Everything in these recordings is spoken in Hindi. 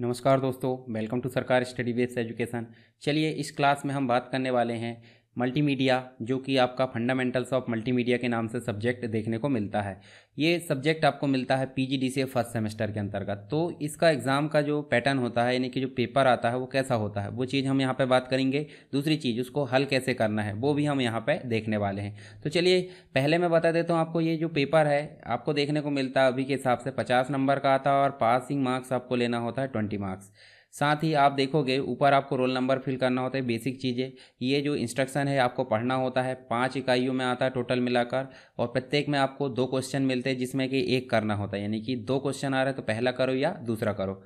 नमस्कार दोस्तों welcome to Sarkar study based education चलिए इस क्लास में हम बात करने वाले हैं मल्टीमीडिया जो कि आपका फंडामेंटल्स ऑफ मल्टीमीडिया के नाम से सब्जेक्ट देखने को मिलता है ये सब्जेक्ट आपको मिलता है पीजीडीसीए फर्स्ट सेमेस्टर के अंतर्गत तो इसका एग्ज़ाम का जो पैटर्न होता है यानी कि जो पेपर आता है वो कैसा होता है वो चीज़ हम यहाँ पर बात करेंगे दूसरी चीज़ उसको हल कैसे करना है वो भी हम यहाँ पर देखने वाले हैं तो चलिए पहले मैं बता देता हूँ आपको ये जो पेपर है आपको देखने को मिलता है अभी के हिसाब से पचास नंबर का आता है और पासिंग मार्क्स आपको लेना होता है ट्वेंटी मार्क्स साथ ही आप देखोगे ऊपर आपको रोल नंबर फिल करना होता है बेसिक चीज़ें ये जो इंस्ट्रक्शन है आपको पढ़ना होता है पाँच इकाइयों में आता है टोटल मिलाकर और प्रत्येक में आपको दो क्वेश्चन मिलते हैं जिसमें कि एक करना होता है यानी कि दो क्वेश्चन आ रहे हैं तो पहला करो या दूसरा करो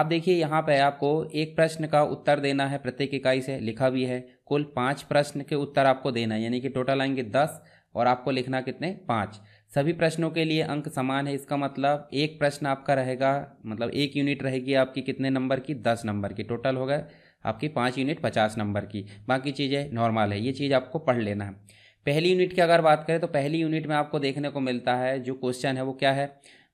आप देखिए यहाँ पर आपको एक प्रश्न का उत्तर देना है प्रत्येक इकाई से लिखा भी है कुल पाँच प्रश्न के उत्तर आपको देना है यानी कि टोटल आएंगे दस और आपको लिखना कितने पाँच सभी प्रश्नों के लिए अंक समान है इसका मतलब एक प्रश्न आपका रहेगा मतलब एक यूनिट रहेगी आपकी कितने नंबर की दस नंबर की टोटल होगा आपकी पाँच यूनिट पचास नंबर की बाकी चीज़ें नॉर्मल है ये चीज़ आपको पढ़ लेना है पहली यूनिट की अगर बात करें तो पहली यूनिट में आपको देखने को मिलता है जो क्वेश्चन है वो क्या है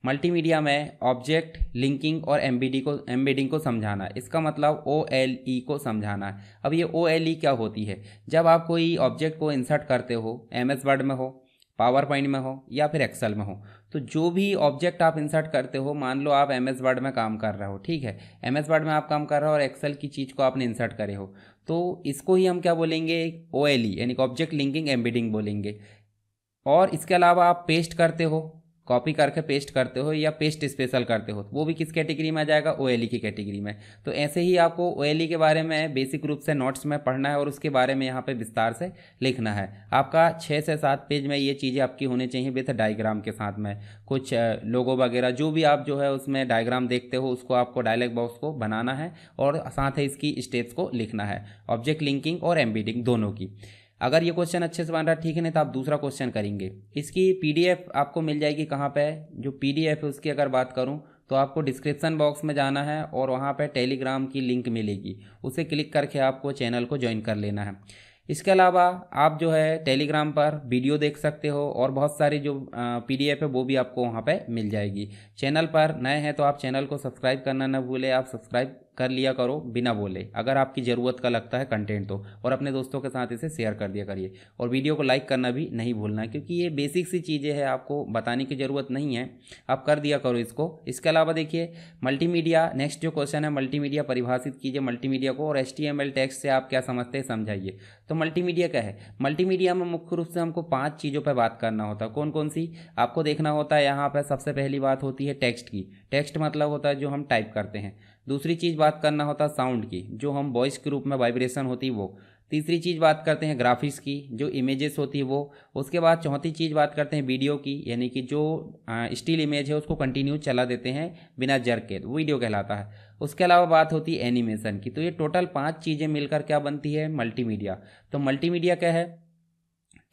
मल्टीमीडिया में ऑब्जेक्ट लिंकिंग और एम्बेडिंग को एम्बेडिंग को समझाना इसका मतलब ओ एल ई को समझाना है अब ये ओ एल ई क्या होती है जब आप कोई ऑब्जेक्ट को इंसर्ट करते हो एम एस वर्ड में हो पावर पॉइंट में हो या फिर एक्सेल में हो तो जो भी ऑब्जेक्ट आप इंसर्ट करते हो मान लो आप एम एस वर्ड में काम कर रहे हो ठीक है एम एस वर्ड में आप काम कर रहे हो और एक्सेल की चीज़ को आपने इंसर्ट करे हो तो इसको ही हम क्या बोलेंगे ओ एल ई यानी ऑब्जेक्ट लिंकिंग एम्बेडिंग बोलेंगे और इसके अलावा आप पेस्ट करते हो कॉपी करके पेस्ट करते हो या पेस्ट स्पेशल करते हो वो भी किस कैटेगरी में आ जाएगा ओ e की कैटेगरी में तो ऐसे ही आपको ओ e के बारे में बेसिक रूप से नोट्स में पढ़ना है और उसके बारे में यहाँ पे विस्तार से लिखना है आपका छः से सात पेज में ये चीज़ें आपकी होनी चाहिए विथ डायग्राम के साथ में कुछ लोगो वगैरह जो भी आप जो है उसमें डायग्राम देखते हो उसको आपको डायलॉग बॉक्स को बनाना है और साथ ही इसकी स्टेप्स को लिखना है ऑब्जेक्ट लिंकिंग और एम्बीडिंग दोनों की अगर ये क्वेश्चन अच्छे से बन रहा है ठीक है नहीं तो आप दूसरा क्वेश्चन करेंगे इसकी पीडीएफ आपको मिल जाएगी कहाँ पे जो पीडीएफ है उसकी अगर बात करूँ तो आपको डिस्क्रिप्सन बॉक्स में जाना है और वहाँ पर टेलीग्राम की लिंक मिलेगी उसे क्लिक करके आपको चैनल को ज्वाइन कर लेना है इसके अलावा आप जो है टेलीग्राम पर वीडियो देख सकते हो और बहुत सारी जो पीडीएफ है वो भी आपको वहाँ पे मिल जाएगी चैनल पर नए हैं तो आप चैनल को सब्सक्राइब करना ना भूलें आप सब्सक्राइब कर लिया करो बिना बोले अगर आपकी ज़रूरत का लगता है कंटेंट तो और अपने दोस्तों के साथ इसे शेयर कर दिया करिए और वीडियो को लाइक करना भी नहीं भूलना क्योंकि ये बेसिक सी चीज़ें हैं आपको बताने की ज़रूरत नहीं है आप कर दिया करो इसको इसके अलावा देखिए मल्टीमीडिया नेक्स्ट जो क्वेश्चन है मल्टीमीडिया परिभाषित कीजिए मल्टीमीडिया को और एस टेक्स्ट से आप क्या समझते हैं समझाइए तो मल्टीमीडिया क्या है मल्टीमीडिया में मुख्य रूप से हमको पाँच चीज़ों पर बात करना होता है कौन कौन सी आपको देखना होता है यहाँ पर सबसे पहली बात होती है टेक्स्ट की टेक्स्ट मतलब होता है जो हम टाइप करते हैं दूसरी चीज़ बात करना होता है साउंड की जो हम वॉइस के रूप में वाइब्रेशन होती वो तीसरी चीज़ बात करते हैं ग्राफिक्स की जो इमेजेस होती है वो उसके बाद चौथी चीज़ बात करते हैं वीडियो की यानी कि जो स्टील इमेज है उसको कंटिन्यू चला देते हैं बिना जर्क के वीडियो तो कहलाता है उसके अलावा बात होती है एनिमेशन की तो ये टोटल पाँच चीज़ें मिलकर क्या बनती है मल्टीमीडिया तो मल्टीमीडिया क्या है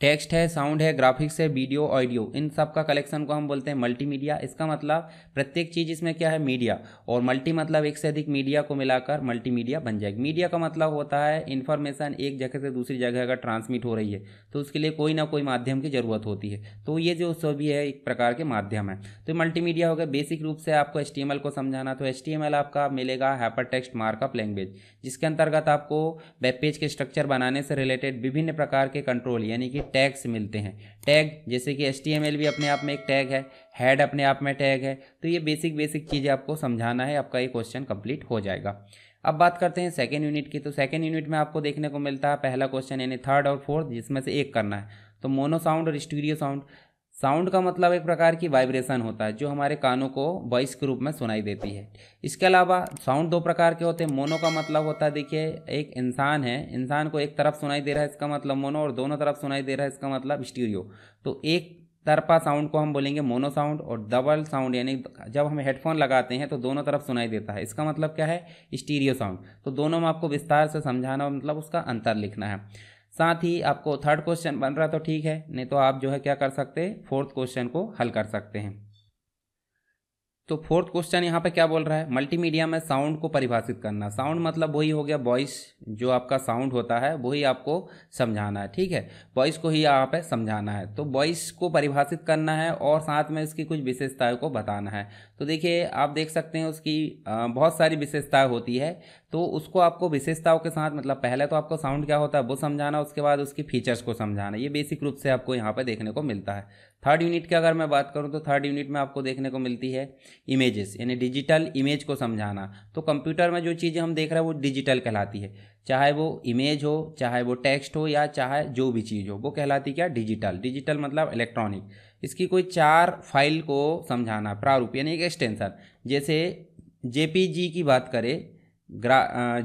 टेक्स्ट है साउंड है ग्राफिक्स है वीडियो ऑडियो इन सब का कलेक्शन को हम बोलते हैं मल्टीमीडिया इसका मतलब प्रत्येक चीज़ इसमें क्या है मीडिया और मल्टी मतलब एक से अधिक मीडिया को मिलाकर मल्टीमीडिया बन जाएगी मीडिया का मतलब होता है इन्फॉर्मेशन एक जगह से दूसरी जगह अगर ट्रांसमिट हो रही है तो उसके लिए कोई ना कोई माध्यम की ज़रूरत होती है तो ये जो सभी है एक प्रकार के माध्यम है तो मल्टी हो गया बेसिक रूप से आपको एच को समझाना तो एच आपका मिलेगा हैपर टेक्स्ट मार्कअप लैंग्वेज जिसके अंतर्गत आपको वेब पेज के स्ट्रक्चर बनाने से रिलेटेड विभिन्न प्रकार के कंट्रोल यानी कि टैग्स मिलते हैं टैग जैसे कि एस भी अपने आप में एक टैग है हेड अपने आप में टैग है तो ये बेसिक बेसिक चीज़ें आपको समझाना है आपका ये क्वेश्चन कंप्लीट हो जाएगा अब बात करते हैं सेकेंड यूनिट की तो सेकेंड यूनिट में आपको देखने को मिलता है पहला क्वेश्चन यानी थर्ड और फोर्थ जिसमें से एक करना है तो मोनो साउंड और स्टूडियो साउंड साउंड का मतलब एक प्रकार की वाइब्रेशन होता है जो हमारे कानों को वॉइस के रूप में सुनाई देती है इसके अलावा साउंड दो प्रकार के होते हैं मोनो का मतलब होता है देखिए एक इंसान है इंसान को एक तरफ सुनाई दे रहा है इसका मतलब मोनो और दोनों तरफ सुनाई दे रहा है इसका मतलब स्टीरियो तो एक तरफा साउंड को हम बोलेंगे मोनो साउंड और डबल साउंड यानी जब हम हेडफोन लगाते हैं तो दोनों तरफ सुनाई देता है इसका मतलब क्या है स्टीरियो साउंड तो दोनों में आपको विस्तार से समझाना मतलब उसका अंतर लिखना है साथ ही आपको थर्ड क्वेश्चन बन रहा तो ठीक है नहीं तो आप जो है क्या कर सकते हैं फोर्थ क्वेश्चन को हल कर सकते हैं तो फोर्थ क्वेश्चन यहाँ पे क्या बोल रहा है मल्टीमीडिया में साउंड को परिभाषित करना साउंड मतलब वही हो गया वॉइस जो आपका साउंड होता है वही आपको समझाना है ठीक है वॉइस को ही यहाँ पे समझाना है तो वॉइस को परिभाषित करना है और साथ में इसकी कुछ विशेषताओं को बताना है तो देखिए आप देख सकते हैं उसकी बहुत सारी विशेषताएं होती है तो उसको आपको विशेषताओं के साथ मतलब पहले तो आपको साउंड क्या होता है वो समझाना उसके बाद उसकी फीचर्स को समझाना ये बेसिक रूप से आपको यहाँ पर देखने को मिलता है थर्ड यूनिट की अगर मैं बात करूँ तो थर्ड यूनिट में आपको देखने को मिलती है इमेजेस यानी डिजिटल इमेज को समझाना तो कंप्यूटर में जो चीज़ें हम देख रहे हैं वो डिजिटल कहलाती है चाहे वो इमेज हो चाहे वो टेक्स्ट हो या चाहे जो भी चीज़ हो वो कहलाती क्या डिजिटल डिजिटल मतलब इलेक्ट्रॉनिक इसकी कोई चार फाइल को समझाना प्रारूप यानी एक एक्सटेंसन जैसे जे की बात करें ग्रा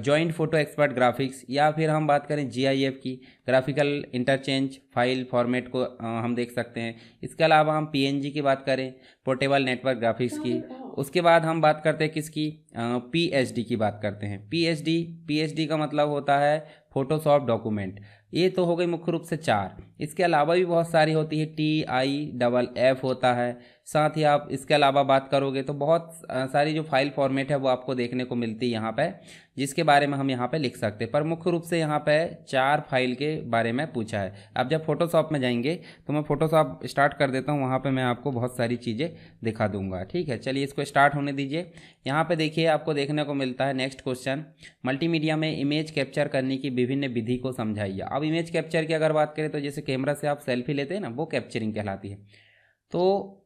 जॉइंट फोटो एक्सपर्ट ग्राफिक्स या फिर हम बात करें जी की ग्राफिकल इंटरचेंज फाइल फॉर्मेट को आ, हम देख सकते हैं इसके अलावा हम पी की बात करें पोर्टेबल नेटवर्क ग्राफिक्स की उसके बाद हम बात करते हैं किसकी पीएचडी की बात करते हैं पीएचडी पीएचडी का मतलब होता है फोटोशॉप डॉक्यूमेंट ये तो हो गई मुख्य रूप से चार इसके अलावा भी बहुत सारी होती है टी आई डबल एफ होता है साथ ही आप इसके अलावा बात करोगे तो बहुत सारी जो फाइल फॉर्मेट है वो आपको देखने को मिलती है यहाँ पर जिसके बारे में हम यहाँ पर लिख सकते हैं पर मुख्य रूप से यहाँ पर चार फाइल के बारे में पूछा है आप जब फोटोशॉप में जाएंगे तो मैं फोटोशॉप स्टार्ट कर देता हूँ वहाँ पर मैं आपको बहुत सारी चीज़ें दिखा दूंगा ठीक है चलिए इसको स्टार्ट होने दीजिए यहाँ पर देखिए आपको देखने को मिलता है नेक्स्ट क्वेश्चन मल्टी में इमेज कैप्चर करने की विभिन्न विधि को समझाइए अब इमेज कैप्चर की अगर बात करें तो जैसे कैमरा से आप सेल्फी लेते हैं ना वो कैप्चरिंग कहलाती है तो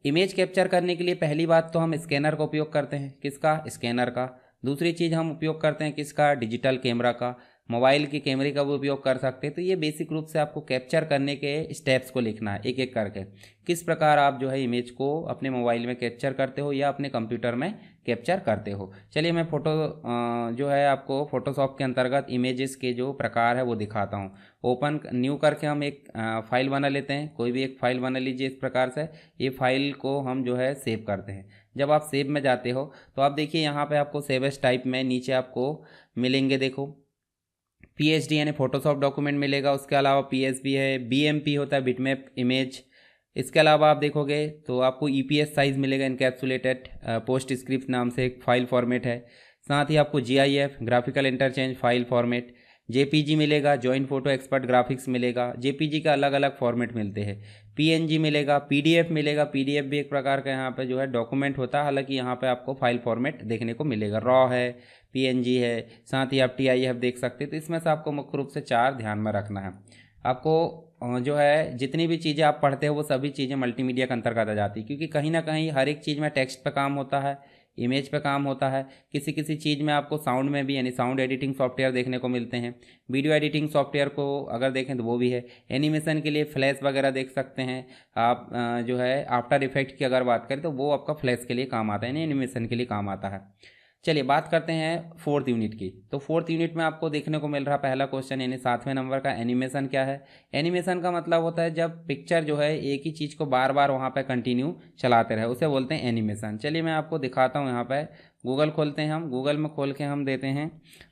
इमेज कैप्चर करने के लिए पहली बात तो हम स्कैनर का उपयोग करते हैं किसका स्कैनर का दूसरी चीज़ हम उपयोग करते हैं किसका डिजिटल कैमरा का मोबाइल के कैमरे का भी उपयोग कर सकते हैं तो ये बेसिक रूप से आपको कैप्चर करने के स्टेप्स को लिखना है एक एक करके किस प्रकार आप जो है इमेज को अपने मोबाइल में कैप्चर करते हो या अपने कंप्यूटर में कैप्चर करते हो चलिए मैं फ़ोटो जो है आपको फ़ोटोशॉप के अंतर्गत इमेजेस के जो प्रकार है वो दिखाता हूँ ओपन न्यू करके हम एक फ़ाइल बना लेते हैं कोई भी एक फ़ाइल बना लीजिए इस प्रकार से ये फ़ाइल को हम जो है सेव करते हैं जब आप सेव में जाते हो तो आप देखिए यहाँ पे आपको सेवेस टाइप में नीचे आपको मिलेंगे देखो पी एच डी यानी फोटोशॉप डॉक्यूमेंट मिलेगा उसके अलावा पी एस बी है बी एम पी होता है बिटमैप इमेज इसके अलावा आप देखोगे तो आपको ई पी एस साइज़ मिलेगा इनकेप्सुलेटेड पोस्ट स्क्रिप्ट नाम से एक फाइल फॉर्मेट है साथ ही आपको G I F graphical interchange file format JPG मिलेगा जॉइंट फोटो एक्सपर्ट ग्राफिक्स मिलेगा जेपीजी का अलग अलग फॉर्मेट मिलते हैं पीएनजी मिलेगा पीडीएफ मिलेगा पीडीएफ भी एक प्रकार का यहाँ पे जो है डॉक्यूमेंट होता है हालांकि यहाँ पे आपको फाइल फॉर्मेट देखने को मिलेगा रॉ है पीएनजी है साथ ही आप टी आई एफ देख सकते हैं तो इसमें से आपको मुख्य रूप से चार ध्यान में रखना है आपको जो है जितनी भी चीज़ें आप पढ़ते हो वो सभी चीज़ें मल्टीमीडिया के अंतर्गत आ जाती है क्योंकि कहीं ना कहीं हर एक चीज़ में टेक्स्ट पर काम होता है इमेज पे काम होता है किसी किसी चीज़ में आपको साउंड में भी यानी साउंड एडिटिंग सॉफ्टवेयर देखने को मिलते हैं वीडियो एडिटिंग सॉफ्टवेयर को अगर देखें तो वो भी है एनिमेशन के लिए फ्लैश वगैरह देख सकते हैं आप जो है आफ्टर इफेक्ट की अगर बात करें तो वो आपका फ्लैश के लिए काम आता है यानी एनिमेशन के लिए काम आता है चलिए बात करते हैं फोर्थ यूनिट की तो फोर्थ यूनिट में आपको देखने को मिल रहा पहला क्वेश्चन यानी सातवें नंबर का एनिमेशन क्या है एनिमेशन का मतलब होता है जब पिक्चर जो है एक ही चीज़ को बार बार वहाँ पर कंटिन्यू चलाते रहे उसे बोलते हैं एनिमेशन चलिए मैं आपको दिखाता हूँ यहाँ पर गूगल खोलते हैं हम गूगल में खोल के हम देते हैं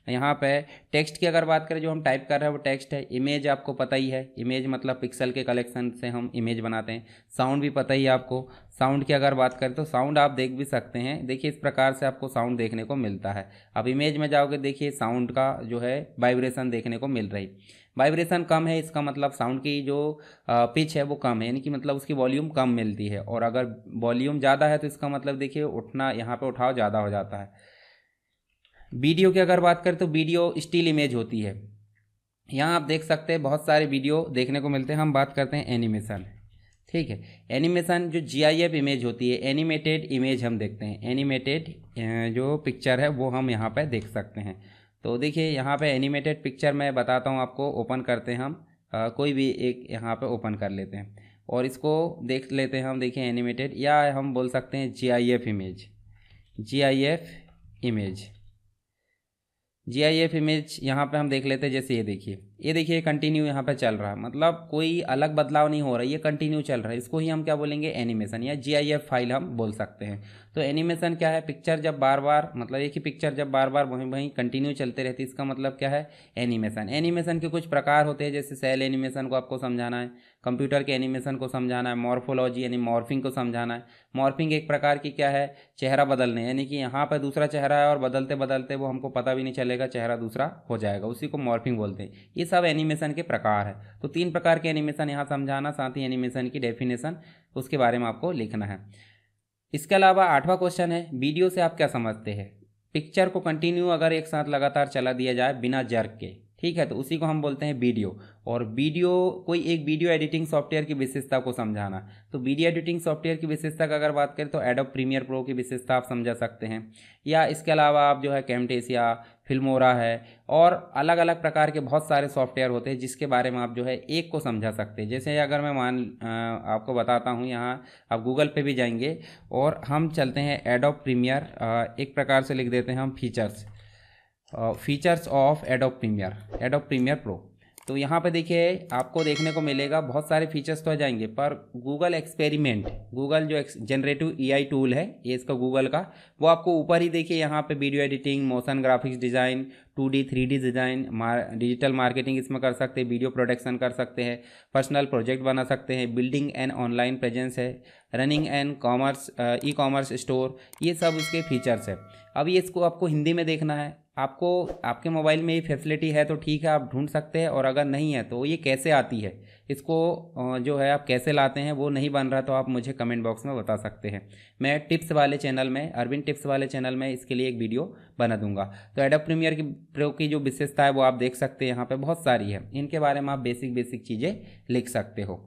यहाँ पे टेक्स्ट की अगर बात करें जो हम टाइप कर रहे हैं वो टेक्स्ट है इमेज आपको पता ही है इमेज मतलब पिक्सल के कलेक्शन से हम इमेज बनाते हैं साउंड भी पता ही है आपको साउंड की अगर बात करें तो साउंड आप देख भी सकते हैं देखिए इस प्रकार से आपको साउंड देखने को मिलता है अब इमेज में जाओगे देखिए साउंड का जो है वाइब्रेशन देखने को मिल रही वाइब्रेशन कम है इसका मतलब साउंड की जो पिच है वो कम है यानी कि मतलब उसकी वॉल्यूम कम मिलती है और अगर वॉल्यूम ज़्यादा है तो इसका मतलब देखिए उठना यहाँ पर उठाव ज़्यादा हो जाता है वीडियो की अगर बात करें तो वीडियो स्टील इमेज होती है यहाँ आप देख सकते हैं बहुत सारे वीडियो देखने को मिलते हैं हम बात करते हैं एनिमेशन ठीक है एनिमेशन जो जी आई एफ इमेज होती है एनिमेटेड इमेज हम देखते हैं एनिमेटेड जो पिक्चर है वो हम यहाँ पर देख सकते हैं तो देखिए यहाँ पे एनिमेटेड पिक्चर मैं बताता हूँ आपको ओपन करते हैं हम आ, कोई भी एक यहाँ पे ओपन कर लेते हैं और इसको देख लेते हैं हम देखिए एनिमेटेड या हम बोल सकते हैं G I F image G I F image G I F image यहाँ पे हम देख लेते हैं जैसे ये देखिए ये देखिए कंटिन्यू यहाँ पे चल रहा है मतलब कोई अलग बदलाव नहीं हो रहा है ये कंटिन्यू चल रहा है इसको ही हम क्या बोलेंगे एनिमेशन या जी फाइल हम बोल सकते हैं तो एनिमेशन क्या है पिक्चर जब बार बार मतलब एक ही पिक्चर जब बार बार वहीं वहीं कंटिन्यू चलते रहती है इसका मतलब क्या है एनिमेशन एनिमेशन के कुछ प्रकार होते हैं जैसे सेल एनिमेशन को आपको समझाना है कंप्यूटर के एनिमेशन को समझाना है मॉर्फोलॉजी यानी मॉर्फिंग को समझाना है मॉर्फिंग एक प्रकार की क्या है चेहरा बदलने यानी कि यहाँ पर दूसरा चेहरा है और बदलते बदलते वो हमको पता भी नहीं चलेगा चेहरा दूसरा हो जाएगा उसी को मॉर्फिंग बोलते हैं सब एनिमेशन के प्रकार है तो तीन प्रकार के एनिमेशन यहाँ समझाना साथ ही एनिमेशन की डेफिनेशन उसके बारे में आपको लिखना है इसके अलावा आठवां क्वेश्चन है वीडियो से आप क्या समझते हैं पिक्चर को कंटिन्यू अगर एक साथ लगातार चला दिया जाए बिना जर्क के ठीक है तो उसी को हम बोलते हैं वीडियो और वीडियो कोई एक वीडियो एडिटिंग सॉफ्टवेयर की विशेषता को समझाना तो वीडियो एडिटिंग सॉफ्टवेयर की विशेषता की अगर बात करें तो एडोब प्रीमियर प्रो की विशेषता आप समझा सकते हैं या इसके अलावा आप जो है कैमटेसिया फिल्मोरा है और अलग अलग प्रकार के बहुत सारे सॉफ्टवेयर होते हैं जिसके बारे में आप जो है एक को समझा सकते हैं जैसे अगर मैं मान आपको बताता हूँ यहाँ आप गूगल पे भी जाएंगे और हम चलते हैं एडोप प्रीमियर एक प्रकार से लिख देते हैं हम features features of Adobe Premiere Adobe Premiere Pro तो यहाँ पे देखिए आपको देखने को मिलेगा बहुत सारे फीचर्स तो आ जाएंगे पर गूगल एक्सपेरिमेंट गूगल जो जनरेटिव ई टूल है ये इसका गूगल का वो आपको ऊपर ही देखिए यहाँ पे video editing motion graphics design two D three D design मार, डिजिटल मार्केटिंग इसमें कर सकते हैं वीडियो प्रोडक्शन कर सकते हैं पर्सनल प्रोजेक्ट बना सकते हैं बिल्डिंग एंड ऑनलाइन प्रेजेंस है running and commerce E commerce store ये सब उसके फीचर्स है अब ये इसको आपको हिंदी में देखना है आपको आपके मोबाइल में ये फैसिलिटी है तो ठीक है आप ढूंढ सकते हैं और अगर नहीं है तो ये कैसे आती है इसको जो है आप कैसे लाते हैं वो नहीं बन रहा तो आप मुझे कमेंट बॉक्स में बता सकते हैं मैं टिप्स वाले चैनल में अरविंद टिप्स वाले चैनल में इसके लिए एक वीडियो बना दूंगा तो एडप प्रीमियर की प्रो की जो विशेषता है वो आप देख सकते हैं यहाँ पर बहुत सारी है इनके बारे में आप बेसिक बेसिक चीज़ें लिख सकते हो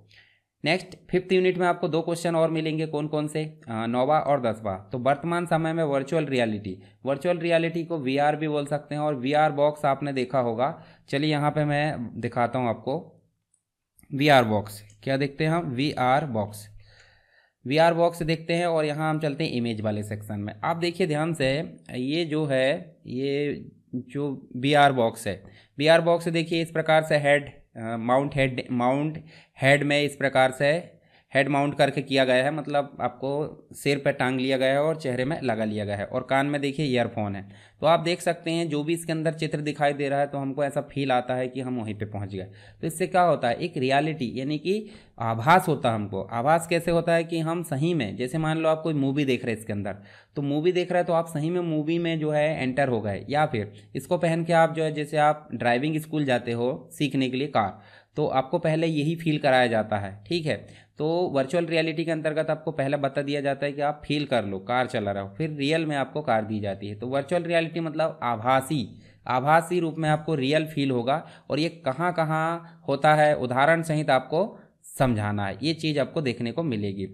नेक्स्ट फिफ्थ यूनिट में आपको दो क्वेश्चन और मिलेंगे कौन कौन से नौवा और दसवा तो वर्तमान समय में वर्चुअल रियलिटी वर्चुअल रियलिटी को वीआर भी बोल सकते हैं और वीआर बॉक्स आपने देखा होगा चलिए यहाँ पे मैं दिखाता हूँ आपको वीआर बॉक्स क्या देखते हैं हम वीआर बॉक्स वीआर बॉक्स देखते हैं और यहाँ हम चलते हैं इमेज वाले सेक्शन में आप देखिए ध्यान से ये जो है ये जो वी आर बॉक्स है वी आर बॉक्स देखिए इस प्रकार से head mount head mount head में इस प्रकार से हेड माउंट करके किया गया है मतलब आपको सिर पर टांग लिया गया है और चेहरे में लगा लिया गया है और कान में देखिए ईयरफोन है तो आप देख सकते हैं जो भी इसके अंदर चित्र दिखाई दे रहा है तो हमको ऐसा फील आता है कि हम वहीं पर पहुँच गए तो इससे क्या होता है एक रियालिटी यानी कि आभास होता है हमको आभास कैसे होता है कि हम सही में जैसे मान लो आप कोई मूवी देख रहे हैं इसके अंदर तो मूवी देख रहे हैं तो आप सही में मूवी में जो है एंटर हो गए या फिर इसको पहन के आप जो है जैसे आप ड्राइविंग स्कूल जाते हो सीखने के लिए कार तो आपको पहले यही फील कराया जाता है ठीक है तो वर्चुअल रियलिटी के अंतर्गत आपको पहले बता दिया जाता है कि आप फील कर लो कार चला रहा हो फिर रियल में आपको कार दी जाती है तो वर्चुअल रियलिटी मतलब आभासी आभासी रूप में आपको रियल फील होगा और ये कहाँ कहाँ होता है उदाहरण सहित आपको समझाना है ये चीज़ आपको देखने को मिलेगी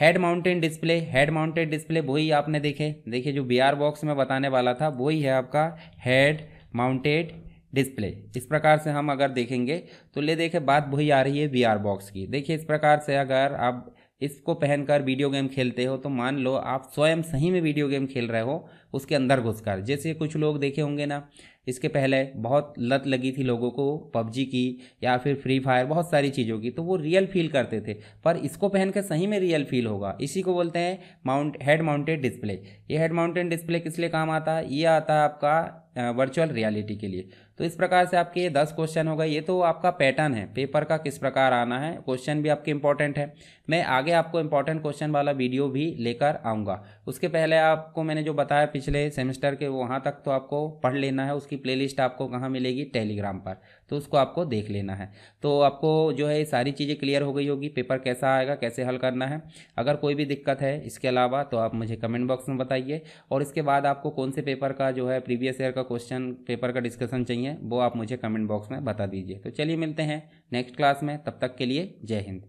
head mountain display head mounted display वही आपने देखे देखिए जो बी आर बॉक्स में बताने वाला था वही है आपका हेड माउंटेड डिस्प्ले इस प्रकार से हम अगर देखेंगे तो ले देखे बात वही आ रही है वी आर बॉक्स की देखिए इस प्रकार से अगर आप इसको पहनकर वीडियो गेम खेलते हो तो मान लो आप स्वयं सही में वीडियो गेम खेल रहे हो उसके अंदर घुसकर जैसे कुछ लोग देखे होंगे ना इसके पहले बहुत लत लगी थी लोगों को पबजी की या फिर फ्री फायर बहुत सारी चीज़ों की तो वो रियल फील करते थे पर इसको पहन कर सही में रियल फील होगा इसी को बोलते हैं माउंट हेड माउंटेड डिस्प्ले ये हेड माउंटेड डिस्प्ले किस लिए काम आता है ये आता है आपका वर्चुअल रियलिटी के लिए तो इस प्रकार से आपके ये दस क्वेश्चन हो गए ये तो आपका पैटर्न है पेपर का किस प्रकार आना है क्वेश्चन भी आपके इंपॉर्टेंट है मैं आगे आपको इंपॉर्टेंट क्वेश्चन वाला वीडियो भी लेकर आऊँगा उसके पहले आपको मैंने जो बताया पिछले सेमेस्टर के वहाँ तक तो आपको पढ़ लेना है उसकी प्लेलिस्ट आपको कहाँ मिलेगी टेलीग्राम पर तो उसको आपको देख लेना है तो आपको जो है सारी चीज़ें क्लियर हो गई होगी पेपर कैसा आएगा कैसे हल करना है अगर कोई भी दिक्कत है इसके अलावा तो आप मुझे कमेंट बॉक्स में बताइए और इसके बाद आपको कौन से पेपर का जो है प्रीवियस ईयर का क्वेश्चन पेपर का डिस्कशन चाहिए वो आप मुझे कमेंट बॉक्स में बता दीजिए तो चलिए मिलते हैं नेक्स्ट क्लास में तब तक के लिए जय हिंद